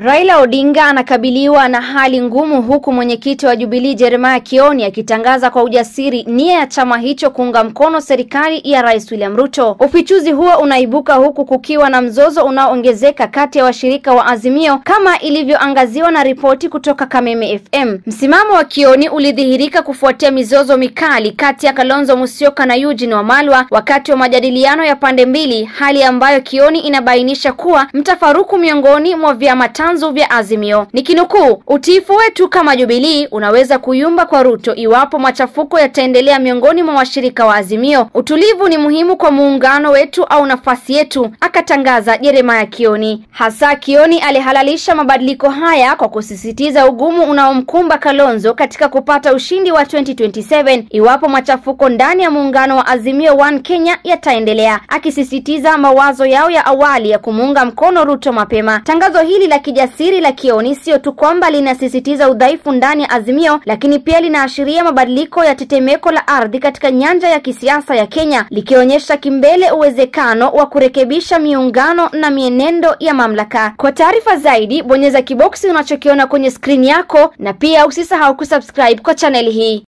Raila Odinga anakabiliwa na hali ngumu huku mwenyekiti wa Jubilee Jeremiah Kioni akitangaza kwa ujasiri nia ya chama hicho kuunga mkono serikali ya Rais William Ruto. Ufichuzi huo unaibuka huku kukiwa na mzozo unaoongezeka kati ya washirika wa Azimio kama ilivyoangaziwa na ripoti kutoka Kameme FM. Msimamo wa Kioni ulidhihirika kufuatia mizozo mikali kati ya Kalonzo Musyoka na Eugene Wamalwa wakati wa majadiliano ya pande mbili, hali ambayo Kioni inabainisha kuwa mtafaruku miongoni mwa vyama vyanzo vya Azimio nikinukuu, utiifu wetu kama Jubilii unaweza kuyumba kwa Ruto iwapo machafuko yataendelea miongoni mwa washirika wa Azimio. Utulivu ni muhimu kwa muungano wetu au nafasi yetu, akatangaza jeremaya Kioni. Hasa Kioni alihalalisha mabadiliko haya kwa kusisitiza ugumu unaomkumba Kalonzo katika kupata ushindi wa 2027 iwapo machafuko ndani ya muungano wa Azimio One Kenya yataendelea, akisisitiza mawazo yao ya awali ya kumuunga mkono Ruto mapema. Tangazo hili la ujasiri la Kioni sio tu kwamba linasisitiza udhaifu ndani ya Azimio, lakini pia linaashiria mabadiliko ya tetemeko la ardhi katika nyanja ya kisiasa ya Kenya, likionyesha kimbele uwezekano wa kurekebisha miungano na mienendo ya mamlaka. Kwa taarifa zaidi, bonyeza kiboksi unachokiona kwenye skrini yako, na pia usisahau kusubscribe kwa chaneli hii.